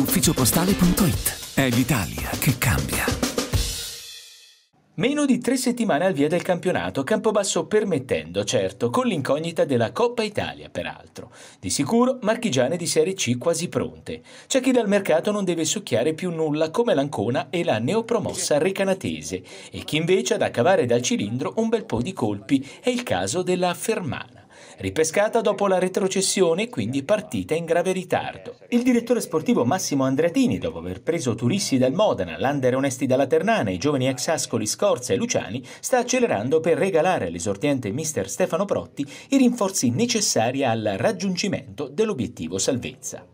ufficiopostale.it. È l'Italia che cambia. Meno di tre settimane al via del campionato, Campobasso permettendo, certo, con l'incognita della Coppa Italia, peraltro. Di sicuro, marchigiane di Serie C quasi pronte. C'è chi dal mercato non deve succhiare più nulla come l'Ancona e la neopromossa Recanatese, e chi invece ha da cavare dal cilindro un bel po' di colpi. È il caso della Fermata ripescata dopo la retrocessione e quindi partita in grave ritardo. Il direttore sportivo Massimo Andreatini, dopo aver preso turisti dal Modena, Lander Onesti dalla Ternana, i giovani ex Ascoli Scorza e Luciani, sta accelerando per regalare all'esordiente mister Stefano Protti i rinforzi necessari al raggiungimento dell'obiettivo salvezza.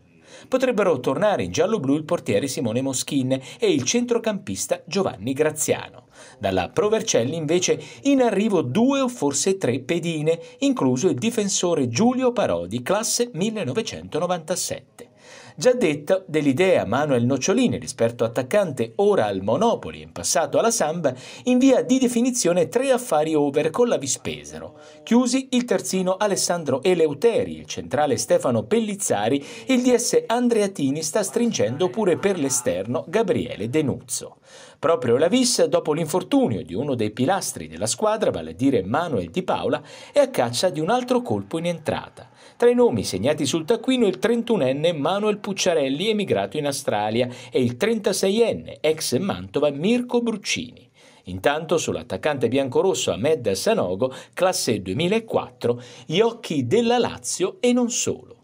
Potrebbero tornare in giallo-blu il portiere Simone Moschin e il centrocampista Giovanni Graziano. Dalla Pro Vercelli invece in arrivo due o forse tre pedine, incluso il difensore Giulio Parodi, classe 1997. Già detto dell'idea Manuel Nocciolini, l'esperto attaccante ora al Monopoli e in passato alla Samba, invia di definizione tre affari over con la Vispesero. chiusi il terzino Alessandro Eleuteri, il centrale Stefano Pellizzari e il DS Andreatini sta stringendo pure per l'esterno Gabriele Denuzzo. Proprio la Vis, dopo l'infortunio di uno dei pilastri della squadra, vale a dire Manuel Di Paola, è a caccia di un altro colpo in entrata. Tra i nomi segnati sul taccuino il 31enne Manuel Pucciarelli emigrato in Australia e il 36enne ex Mantova Mirko Bruccini. Intanto sull'attaccante biancorosso Ahmed Sanogo, classe 2004, gli occhi della Lazio e non solo.